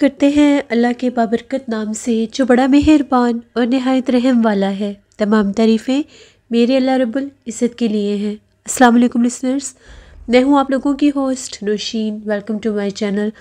करते हैं अल्लाह के बाबरकत नाम से जो बड़ा मेहरबान और नहायत रहम वाला है तमाम तारीफ़ें मेरे अल्लाह रब्बुल इज़्ज़त के लिए हैं अस्सलाम वालेकुम लिसनर्स मैं हूँ आप लोगों की host Nausheen welcome to my channel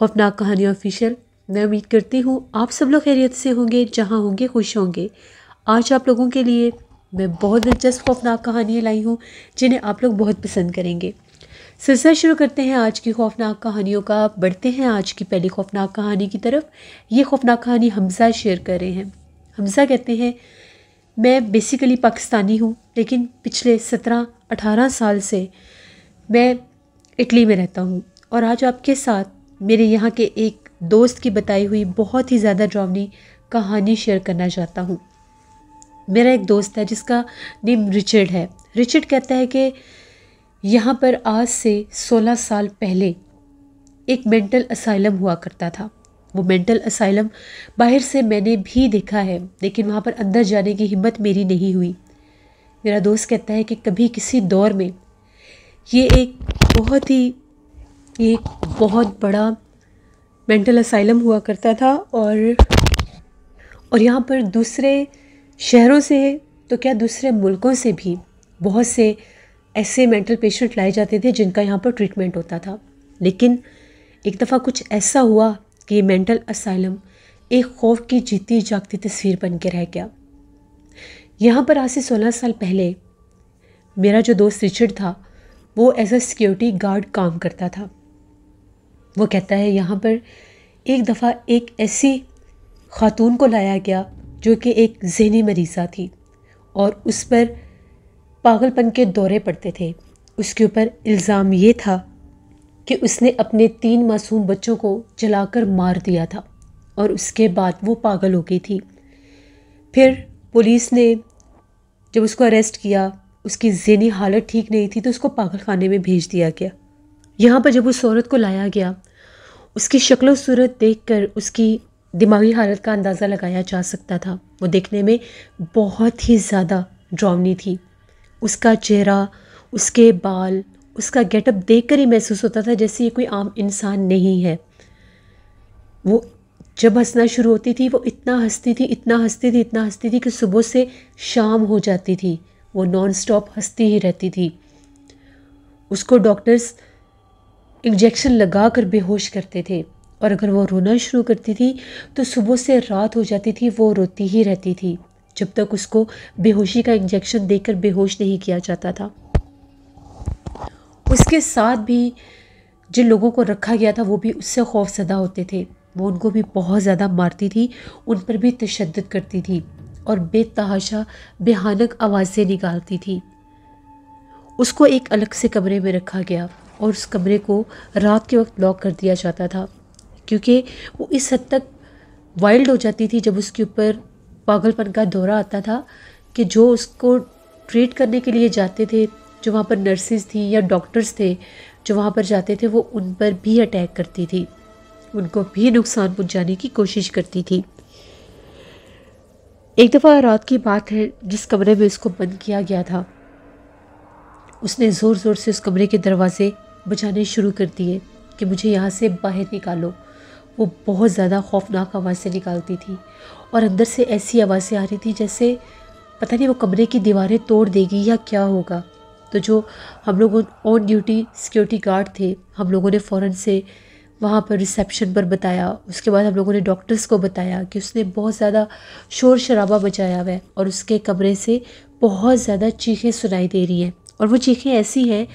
खौफनाक कहानी ऑफिशियल मैं उम्मीद करती हूँ आप सब लोग खैरियत से होंगे जहाँ होंगे खुश होंगे आज आप लोगों के लिए मैं बहुत दिलचस्प खौफनाक कहानियाँ लाई हूँ जिन्हें आप लोग बहुत पसंद करेंगे सिलसिला शुरू करते हैं आज की खौफनाक कहानियों का बढ़ते हैं आज की पहली खौफनाक कहानी की तरफ ये खौफनाक कहानी हमसा शेयर कर रहे हैं हमसा कहते हैं मैं बेसिकली पाकिस्तानी हूँ लेकिन पिछले सत्रह अठारह साल से मैं इटली में रहता हूँ और आज आपके साथ मेरे यहाँ के एक दोस्त की बताई हुई बहुत ही ज़्यादा ड्रावनी कहानी शेयर करना चाहता हूँ मेरा एक दोस्त है जिसका नेम रिचर्ड है रिचर्ड कहता है कि यहाँ पर आज से 16 साल पहले एक मेंटल असाइलम हुआ करता था वो मेंटल असाइलम बाहर से मैंने भी देखा है लेकिन वहाँ पर अंदर जाने की हिम्मत मेरी नहीं हुई मेरा दोस्त कहता है कि कभी किसी दौर में ये एक बहुत ही एक बहुत बड़ा मेंटल असाइलम हुआ करता था और और यहाँ पर दूसरे शहरों से तो क्या दूसरे मुल्कों से भी बहुत से ऐसे मेंटल पेशेंट लाए जाते थे जिनका यहाँ पर ट्रीटमेंट होता था लेकिन एक दफ़ा कुछ ऐसा हुआ कि मेंटल असाइलम एक खौफ की जीती जागती तस्वीर बन के रह गया यहाँ पर आज से सोलह साल पहले मेरा जो दोस्त रिचर्ड था वो एज अ सिक्योरिटी गार्ड काम करता था वो कहता है यहाँ पर एक दफ़ा एक ऐसी ख़ातून को लाया गया जो कि एक जहनी मरीज़ा थी और उस पर पागलपन के दौरे पड़ते थे उसके ऊपर इल्ज़ाम ये था कि उसने अपने तीन मासूम बच्चों को जलाकर मार दिया था और उसके बाद वो पागल हो गई थी फिर पुलिस ने जब उसको अरेस्ट किया उसकी जहनी हालत ठीक नहीं थी तो उसको पागल खाने में भेज दिया गया यहाँ पर जब उस औरत को लाया गया उसकी शक्ल सूरत देख कर उसकी दिमागी हालत का अंदाज़ा लगाया जा सकता था वो देखने में बहुत ही ज़्यादा ड्रावनी थी उसका चेहरा उसके बाल उसका गेटअप देखकर ही महसूस होता था जैसे ये कोई आम इंसान नहीं है वो जब हंसना शुरू होती थी वो इतना हंसती थी इतना हंसती थी इतना हंसती थी कि सुबह से शाम हो जाती थी वो नॉन स्टॉप हंसती ही रहती थी उसको डॉक्टर्स इंजेक्शन लगा कर बेहोश करते थे और अगर वो रोना शुरू करती थी तो सुबह से रात हो जाती थी वो रोती ही रहती थी जब तक उसको बेहोशी का इंजेक्शन देकर बेहोश नहीं किया जाता था उसके साथ भी जिन लोगों को रखा गया था वो भी उससे खौफजदा होते थे वो उनको भी बहुत ज़्यादा मारती थी उन पर भी तशद करती थी और बेतहाशा बेहानक आवाज़ें निकालती थी उसको एक अलग से कमरे में रखा गया और उस कमरे को रात के वक्त लॉक कर दिया जाता था क्योंकि वो इस हद तक वाइल्ड हो जाती थी जब उसके ऊपर पागलपन का दौरा आता था कि जो उसको ट्रीट करने के लिए जाते थे जो वहाँ पर नर्सिस थी या डॉक्टर्स थे जो वहाँ पर जाते थे वो उन पर भी अटैक करती थी उनको भी नुकसान पहुँचाने की कोशिश करती थी एक दफ़ा रात की बात है जिस कमरे में उसको बंद किया गया था उसने ज़ोर ज़ोर से उस कमरे के दरवाज़े बजाने शुरू कर दिए कि मुझे यहाँ से बाहर निकालो वो बहुत ज़्यादा खौफनाक आवाज़ें निकालती थी और अंदर से ऐसी आवाज़ें आ रही थी जैसे पता नहीं वो कमरे की दीवारें तोड़ देगी या क्या होगा तो जो हम लोग ऑन ड्यूटी सिक्योरिटी गार्ड थे हम लोगों ने फ़ौर से वहाँ पर रिसेप्शन पर बताया उसके बाद हम लोगों ने डॉक्टर्स को बताया कि उसने बहुत ज़्यादा शोर शराबा बचाया हुआ है और उसके कमरे से बहुत ज़्यादा चीखें सुनाई दे रही हैं और वो चीखें ऐसी हैं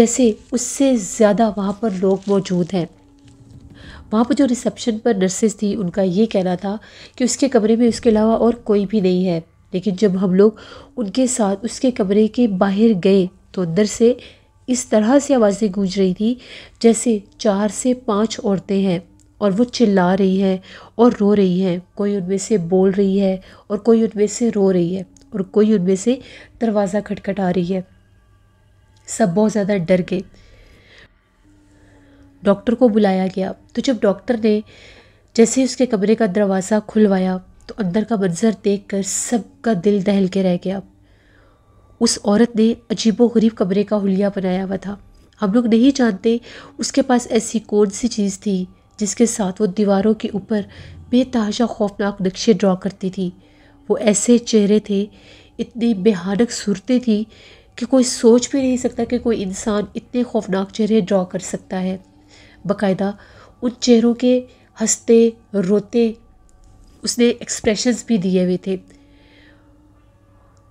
जैसे उससे ज़्यादा वहाँ पर लोग मौजूद हैं वहाँ पर जो रिसेप्शन पर नर्सेस थी उनका ये कहना था कि उसके कमरे में उसके अलावा और कोई भी नहीं है लेकिन जब हम लोग उनके साथ उसके कमरे के बाहर गए तो अंदर से इस तरह से आवाज़ें गूंज रही थी जैसे चार से पांच औरतें हैं और वो चिल्ला रही हैं और रो रही हैं कोई उनमें से बोल रही है और कोई उनमें से रो रही है और कोई उनमें से दरवाज़ा खटखटा रही है सब बहुत ज़्यादा डर गए डॉक्टर को बुलाया गया तो जब डॉक्टर ने जैसे ही उसके कमरे का दरवाज़ा खुलवाया तो अंदर का मंजर देख कर सबका दिल दहल के रह गया उस औरत ने अजीबो गरीब कमरे का हुलिया बनाया हुआ था हम लोग नहीं जानते उसके पास ऐसी कौन सी चीज़ थी जिसके साथ वो दीवारों के ऊपर बेतहाशा खौफनाक नक्शे ड्रा करती थी वो ऐसे चेहरे थे इतनी बेहानक सूरतें थी कि कोई सोच भी नहीं सकता कि कोई इंसान इतने खौफनाक चेहरे ड्रा कर सकता है बकायदा उन चेहरों के हंसते रोते उसने एक्सप्रेशंस भी दिए हुए थे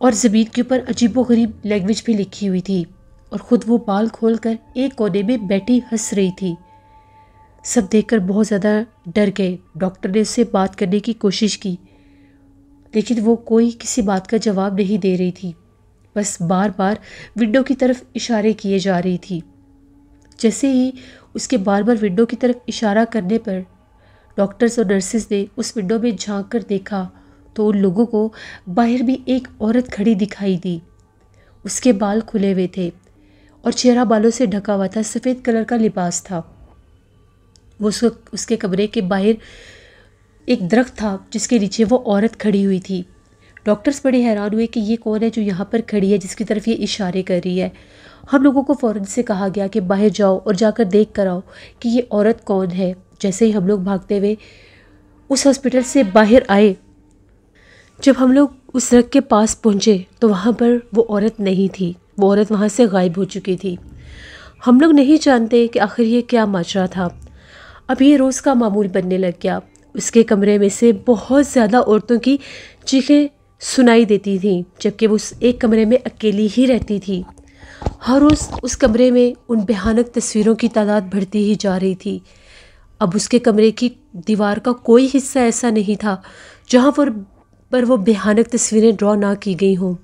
और ज़मीन के ऊपर अजीबोगरीब लैंग्वेज भी लिखी हुई थी और ख़ुद वो बाल खोल कर एक कोने में बैठी हंस रही थी सब देखकर बहुत ज़्यादा डर गए डॉक्टर ने उससे बात करने की कोशिश की लेकिन वो कोई किसी बात का जवाब नहीं दे रही थी बस बार बार विंडो की तरफ इशारे किए जा रही थी जैसे ही उसके बार बार विंडो की तरफ इशारा करने पर डॉक्टर्स और नर्सिस ने उस विंडो में झांक कर देखा तो उन लोगों को बाहर भी एक औरत खड़ी दिखाई दी उसके बाल खुले हुए थे और चेहरा बालों से ढका हुआ था सफ़ेद कलर का लिबास था वो उसको उसके कमरे के बाहर एक दरख्त था जिसके नीचे वो औरत खड़ी हुई थी डॉक्टर्स बड़े हैरान हुए कि ये कौन है जो यहाँ पर खड़ी है जिसकी तरफ ये इशारे कर रही है हम लोगों को फ़ौरन से कहा गया कि बाहर जाओ और जाकर देख कर आओ कि ये औरत कौन है जैसे ही हम लोग भागते हुए उस हॉस्पिटल से बाहर आए जब हम लोग उस सड़क के पास पहुँचे तो वहाँ पर वो औरत नहीं थी वो औरत वहाँ से गायब हो चुकी थी हम लोग नहीं जानते कि आखिर ये क्या माजरा था अब ये रोज़ का मामूल बनने लग गया उसके कमरे में से बहुत ज़्यादा औरतों की चीखें सुनाई देती थी जबकि वो उस एक कमरे में अकेली ही रहती थी हर रोज़ उस कमरे में उन भयानक तस्वीरों की तादाद बढ़ती ही जा रही थी अब उसके कमरे की दीवार का कोई हिस्सा ऐसा नहीं था जहाँ पर पर वो भयानक तस्वीरें ड्रॉ ना की गई हों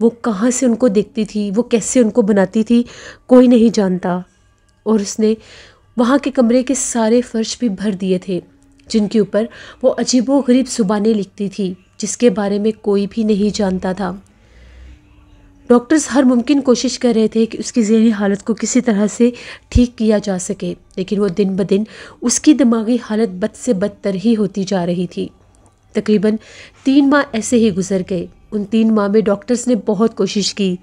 वो कहाँ से उनको देखती थी वो कैसे उनको बनाती थी कोई नहीं जानता और उसने वहाँ के कमरे के सारे फर्श भी भर दिए थे जिनके ऊपर वो अजीबो गरीब सुबानें लिखती थी जिसके बारे में कोई भी नहीं जानता था डॉक्टर्स हर मुमकिन कोशिश कर रहे थे कि उसकी जहनी हालत को किसी तरह से ठीक किया जा सके लेकिन वो दिन ब दिन उसकी दिमागी हालत बद से बदतर ही होती जा रही थी तकरीबन तीन माह ऐसे ही गुजर गए उन तीन माह में डॉक्टर्स ने बहुत कोशिश की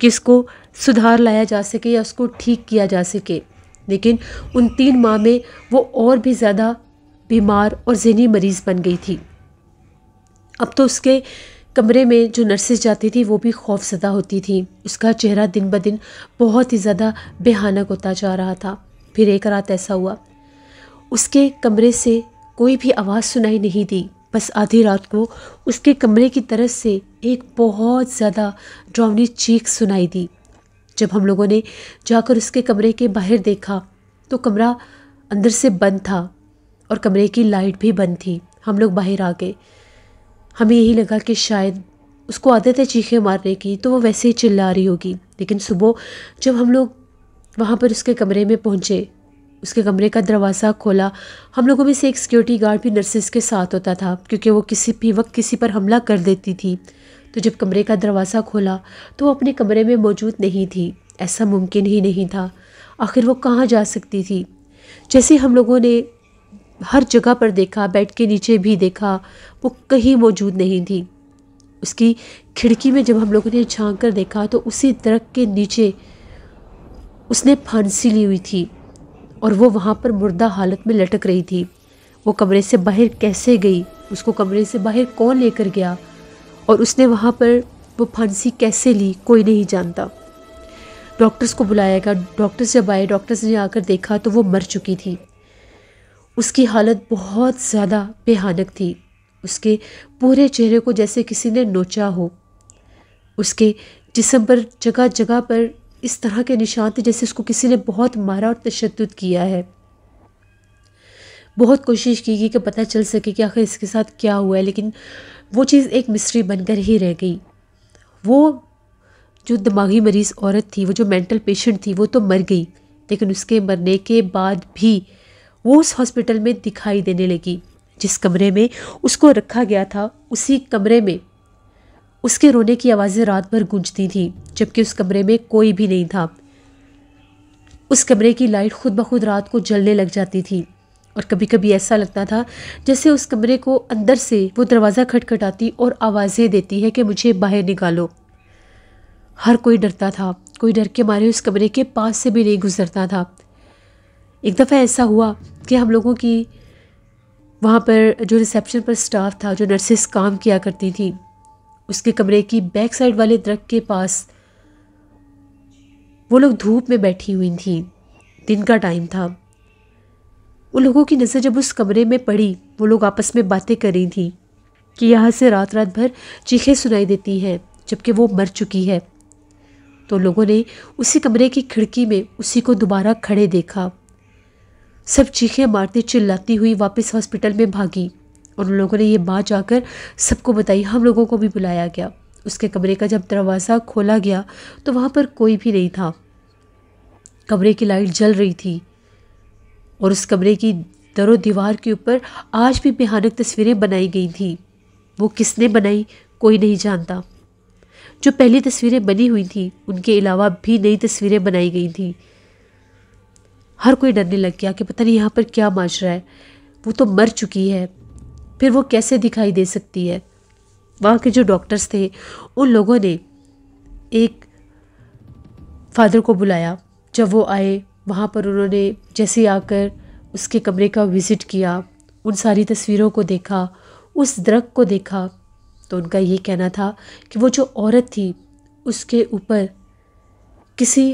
कि इसको सुधार लाया जा सके या उसको ठीक किया जा सके लेकिन उन तीन माह में वो और भी ज़्यादा बीमार और जहनी मरीज़ बन गई थी अब तो उसके कमरे में जो नर्सेस जाती थी वो भी खौफजदा होती थी उसका चेहरा दिन ब दिन बहुत ही ज़्यादा बेहानक होता जा रहा था फिर एक रात ऐसा हुआ उसके कमरे से कोई भी आवाज़ सुनाई नहीं दी बस आधी रात को उसके कमरे की तरफ से एक बहुत ज़्यादा ड्रावनी चीख सुनाई दी जब हम लोगों ने जाकर उसके कमरे के बाहर देखा तो कमरा अंदर से बंद था और कमरे की लाइट भी बंद थी हम लोग बाहर आ गए हमें यही लगा कि शायद उसको आदत है चीखें मारने की तो वो वैसे ही चिल्ला रही होगी लेकिन सुबह जब हम लोग वहाँ पर उसके कमरे में पहुँचे उसके कमरे का दरवाज़ा खोला हम लोगों में से एक सिक्योरिटी गार्ड भी नर्सिस के साथ होता था क्योंकि वो किसी भी वक्त किसी पर हमला कर देती थी तो जब कमरे का दरवाज़ा खोला तो वो अपने कमरे में मौजूद नहीं थी ऐसा मुमकिन ही नहीं था आखिर वो कहाँ जा सकती थी जैसे हम लोगों ने हर जगह पर देखा बेड के नीचे भी देखा वो कहीं मौजूद नहीं थी उसकी खिड़की में जब हम लोगों ने झांक कर देखा तो उसी दरख के नीचे उसने फांसी ली हुई थी और वो वहाँ पर मुर्दा हालत में लटक रही थी वो कमरे से बाहर कैसे गई उसको कमरे से बाहर कौन लेकर गया और उसने वहाँ पर वो फांसी कैसे ली कोई नहीं जानता डॉक्टर्स को बुलाया गया डॉक्टर्स जब आए डॉक्टर्स ने आकर देखा तो वो मर चुकी थी उसकी हालत बहुत ज़्यादा भयानक थी उसके पूरे चेहरे को जैसे किसी ने नोचा हो उसके जिसम पर जगह जगह पर इस तरह के निशान थे जैसे उसको किसी ने बहुत मारा और तशद किया है बहुत कोशिश की गई कि पता चल सके कि आखिर इसके साथ क्या हुआ है लेकिन वो चीज़ एक मिस्ट्री बनकर ही रह गई वो जो दिमागी मरीज़ औरत थी वो जो मेंटल पेशेंट थी वो तो मर गई लेकिन उसके मरने के बाद भी वो उस हॉस्पिटल में दिखाई देने लगी जिस कमरे में उसको रखा गया था उसी कमरे में उसके रोने की आवाज़ें रात भर गूंजती थीं जबकि उस कमरे में कोई भी नहीं था उस कमरे की लाइट खुद ब खुद रात को जलने लग जाती थी और कभी कभी ऐसा लगता था जैसे उस कमरे को अंदर से वो दरवाज़ा खटखटाती और आवाज़ें देती है कि मुझे बाहर निकालो हर कोई डरता था कोई डर के मारे उस कमरे के पास से भी नहीं गुजरता था एक दफ़ा ऐसा हुआ कि हम लोगों की वहाँ पर जो रिसेप्शन पर स्टाफ था जो नर्सिस काम किया करती थी उसके कमरे की बैक साइड वाले दरख्त के पास वो लोग धूप में बैठी हुई थी दिन का टाइम था उन लोगों की नज़र जब उस कमरे में पड़ी वो लोग आपस में बातें कर रही थी कि यहाँ से रात रात भर चीखें सुनाई देती हैं जबकि वो मर चुकी है तो लोगों ने उसी कमरे की खिड़की में उसी को दोबारा खड़े देखा सब चीखें मारती चिल्लाती हुई वापस हॉस्पिटल में भागी उन लोगों ने ये बात जाकर सबको बताई हम लोगों को भी बुलाया गया उसके कमरे का जब दरवाज़ा खोला गया तो वहाँ पर कोई भी नहीं था कमरे की लाइट जल रही थी और उस कमरे की दरों दीवार के ऊपर आज भी भयानक तस्वीरें बनाई गई थी वो किसने बनाई कोई नहीं जानता जो पहली तस्वीरें बनी हुई थी उनके अलावा भी नई तस्वीरें बनाई गई थी हर कोई डरने लग गया कि पता नहीं यहाँ पर क्या माजरा है वो तो मर चुकी है फिर वो कैसे दिखाई दे सकती है वहाँ के जो डॉक्टर्स थे उन लोगों ने एक फादर को बुलाया जब वो आए वहाँ पर उन्होंने जैसे आकर उसके कमरे का विज़िट किया उन सारी तस्वीरों को देखा उस दरख्त को देखा तो उनका ये कहना था कि वो जो औरत थी उसके ऊपर किसी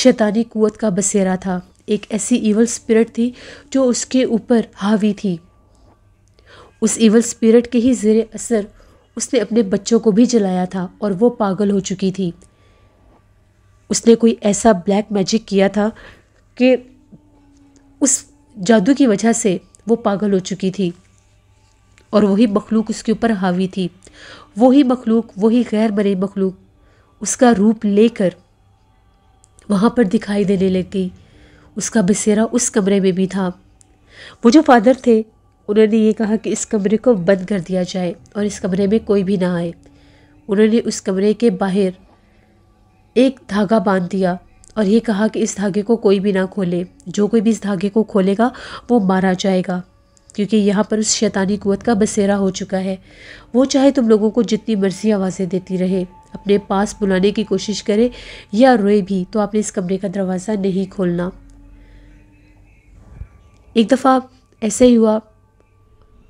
शैतानी कुत का बसेरा था एक ऐसी ईवल स्पिरिट थी जो उसके ऊपर हावी थी उस ईवल स्पिरिट के ही ज़ेर असर उसने अपने बच्चों को भी जलाया था और वो पागल हो चुकी थी उसने कोई ऐसा ब्लैक मैजिक किया था कि उस जादू की वजह से वो पागल हो चुकी थी और वही मखलूक उसके ऊपर हावी थी वही मखलूक वही गैर मरे मखलूक उसका रूप लेकर वहाँ पर दिखाई देने लग गई उसका बसेरा उस कमरे में भी था वो जो फादर थे उन्होंने ये कहा कि इस कमरे को बंद कर दिया जाए और इस कमरे में कोई भी ना आए उन्होंने उस कमरे के बाहर एक धागा बांध दिया और ये कहा कि इस धागे को कोई भी ना खोले जो कोई भी इस धागे को खोलेगा वो मारा जाएगा क्योंकि यहाँ पर उस शैतानी कुत का बसेरा हो चुका है वो चाहे तुम लोगों को जितनी मर्जी आवाज़ें देती रहे अपने पास बुलाने की कोशिश करे या रोए भी तो आपने इस कमरे का दरवाज़ा नहीं खोलना एक दफ़ा ऐसे ही हुआ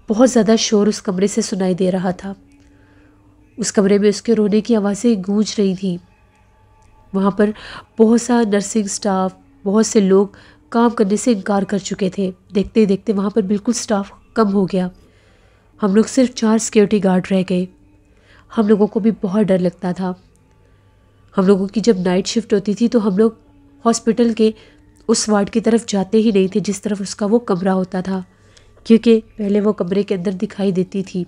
बहुत ज़्यादा शोर उस कमरे से सुनाई दे रहा था उस कमरे में उसके रोने की आवाज़ें गूंज रही थी वहाँ पर बहुत सा नर्सिंग स्टाफ बहुत से लोग काम करने से इनकार कर चुके थे देखते देखते वहाँ पर बिल्कुल स्टाफ कम हो गया हम लोग सिर्फ चार सिक्योरिटी गार्ड रह गए हम लोगों को भी बहुत डर लगता था हम लोगों की जब नाइट शिफ्ट होती थी तो हम लोग हॉस्पिटल के उस वार्ड की तरफ जाते ही नहीं थे जिस तरफ उसका वो कमरा होता था क्योंकि पहले वो कमरे के अंदर दिखाई देती थी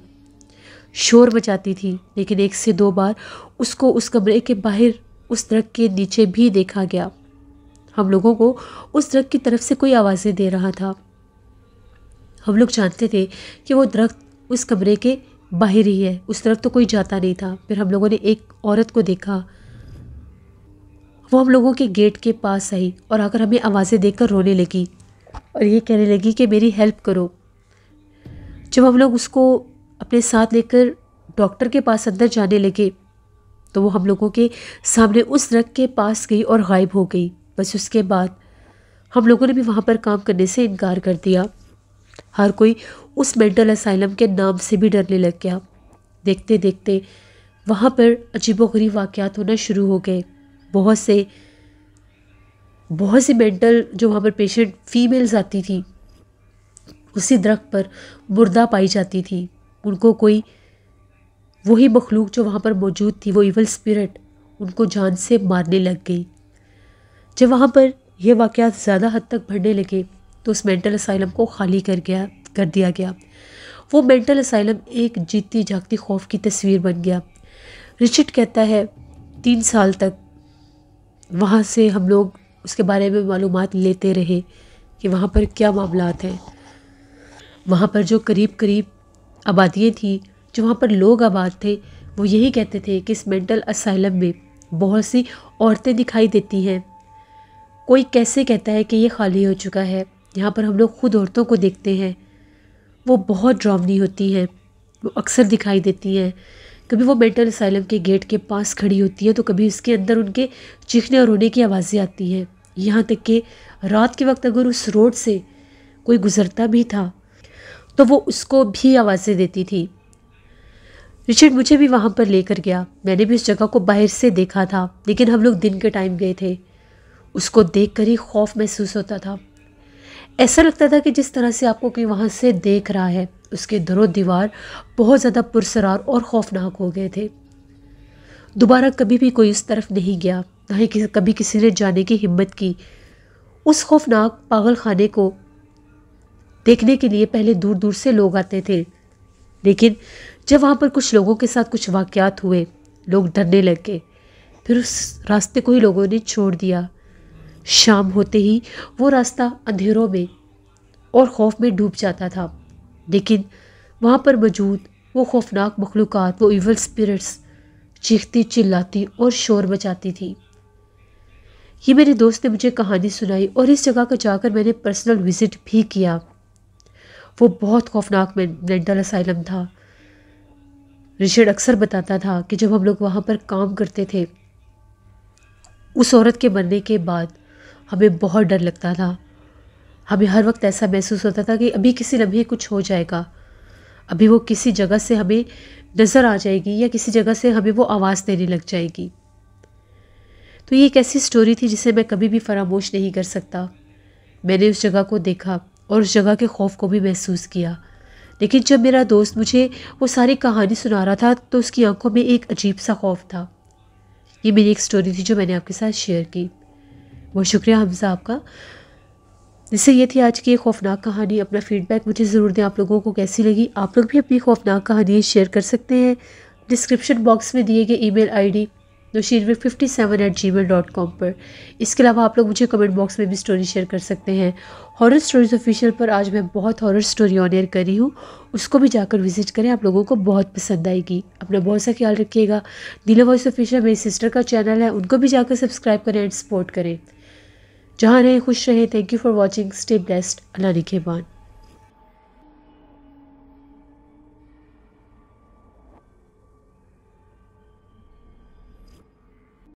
शोर मचाती थी लेकिन एक से दो बार उसको उस कमरे के बाहर उस दरख़ के नीचे भी देखा गया हम लोगों को उस दरख़ की तरफ से कोई आवाज़ें दे रहा था हम लोग जानते थे कि वो दरख्त उस कमरे के बाहर ही है उस तरफ तो कोई जाता नहीं था फिर हम लोगों ने एक औरत को देखा वो हम लोगों के गेट के पास आई और आकर हमें आवाज़ें देकर रोने लगी और ये कहने लगी कि मेरी हेल्प करो जब हम लोग उसको अपने साथ लेकर डॉक्टर के पास अंदर जाने लगे तो वो हम लोगों के सामने उस रग के पास गई और गायब हो गई बस उसके बाद हम लोगों ने भी वहाँ पर काम करने से इनकार कर दिया हर कोई उस मेंटल असाइलम के नाम से भी डरने लग गया देखते देखते वहाँ पर अजीबोगरीब वाक़ात होना शुरू हो गए बहुत से बहुत सी मेंटल जो वहाँ पर पेशेंट फीमेल्स आती थी उसी दरख्त पर मुर्दा पाई जाती थी उनको कोई वही मखलूक जो वहाँ पर मौजूद थी वो इवल स्पिरिट उनको जान से मारने लग गई जब वहाँ पर यह वाक़ ज़्यादा हद तक बढ़ने लगे तो उस मेंटल असाइलम को खाली कर गया कर दिया गया वो मेंटल असाइलम एक जीती जागती खौफ की तस्वीर बन गया रिचर्ड कहता है तीन साल तक वहाँ से हम लोग उसके बारे में मालूम लेते रहे कि वहाँ पर क्या मामला हैं वहाँ पर जो करीब करीब आबादियाँ थीं जो वहाँ पर लोग आबाद थे वो यही कहते थे कि इस मेंटल असाइलम में बहुत सी औरतें दिखाई देती हैं कोई कैसे कहता है कि ये खाली हो चुका है यहाँ पर हम लोग ख़ुद औरतों को देखते हैं वो बहुत ड्रामनी होती हैं वो अक्सर दिखाई देती हैं कभी वो मेंटल असाइलम के गेट के पास खड़ी होती है तो कभी उसके अंदर उनके चीखने और रोने की आवाज़ें आती हैं यहाँ तक कि रात के वक्त अगर उस रोड से कोई गुजरता भी था तो वो उसको भी आवाज़ें देती थी रिचर्ड मुझे भी वहाँ पर लेकर गया मैंने भी उस जगह को बाहर से देखा था लेकिन हम लोग दिन के टाइम गए थे उसको देख कर ही खौफ महसूस होता था ऐसा लगता था कि जिस तरह से आपको कोई वहाँ से देख रहा है उसके दरो दीवार बहुत ज़्यादा पुरसरार और खौफनाक हो गए थे दोबारा कभी भी कोई उस तरफ नहीं गया ना ही कभी किसी ने जाने की हिम्मत की उस खौफनाक पागल खाने को देखने के लिए पहले दूर दूर से लोग आते थे लेकिन जब वहाँ पर कुछ लोगों के साथ कुछ वाक़ात हुए लोग डरने लग गए फिर उस रास्ते को ही लोगों ने छोड़ दिया शाम होते ही वो रास्ता अंधेरों में और खौफ में डूब जाता था लेकिन वहाँ पर मौजूद वो खौफनाक मखलूक वो इवल स्पिरिट्स चीखती चिल्लाती और शोर मचाती थी ये मेरे दोस्त ने मुझे कहानी सुनाई और इस जगह का जाकर मैंने पर्सनल विज़िट भी किया वो बहुत खौफनाक मेंटल असाइलम था रिशर्ड अक्सर बताता था कि जब हम लोग वहाँ पर काम करते थे उस औरत के मरने के बाद हमें बहुत डर लगता था हमें हर वक्त ऐसा महसूस होता था कि अभी किसी लम्हे कुछ हो जाएगा अभी वो किसी जगह से हमें नज़र आ जाएगी या किसी जगह से हमें वो आवाज़ देने लग जाएगी तो ये एक ऐसी स्टोरी थी जिसे मैं कभी भी फरामोश नहीं कर सकता मैंने उस जगह को देखा और उस जगह के खौफ को भी महसूस किया लेकिन जब मेरा दोस्त मुझे वो सारी कहानी सुना रहा था तो उसकी आंखों में एक अजीब सा खौफ था ये मेरी एक स्टोरी थी जो मैंने आपके साथ शेयर की बहुत शुक्रिया हमजा आपका जिससे ये थी आज की खौफनाक कहानी अपना फीडबैक मुझे ज़रूर दें आप लोगों को कैसी लगी आप लोग भी अपनी खौफनाक कहानियाँ शेयर कर सकते हैं डिस्क्रिप्शन बॉक्स में दिए गए ईमेल आईडी नौशीरवीर fifty seven at Gmail dot com पर इसके अलावा आप लोग मुझे कमेंट बॉक्स में भी स्टोरी शेयर कर सकते हैं हॉरर स्टोरीज ऑफिशियल पर आज मैं बहुत हॉरर स्टोरी ऑन एयर करी हूँ उसको भी जाकर विजिट करें आप लोगों को बहुत पसंद आएगी अपना बहुत सा ख्याल रखिएगा दिलो वॉइस ऑफिशियल मेरी सिस्टर का चैनल है उनको भी जाकर सब्सक्राइब करें एंड सपोर्ट करें जहाँ रहें खुश रहें thank you for watching stay blessed अल्लाह निखेबान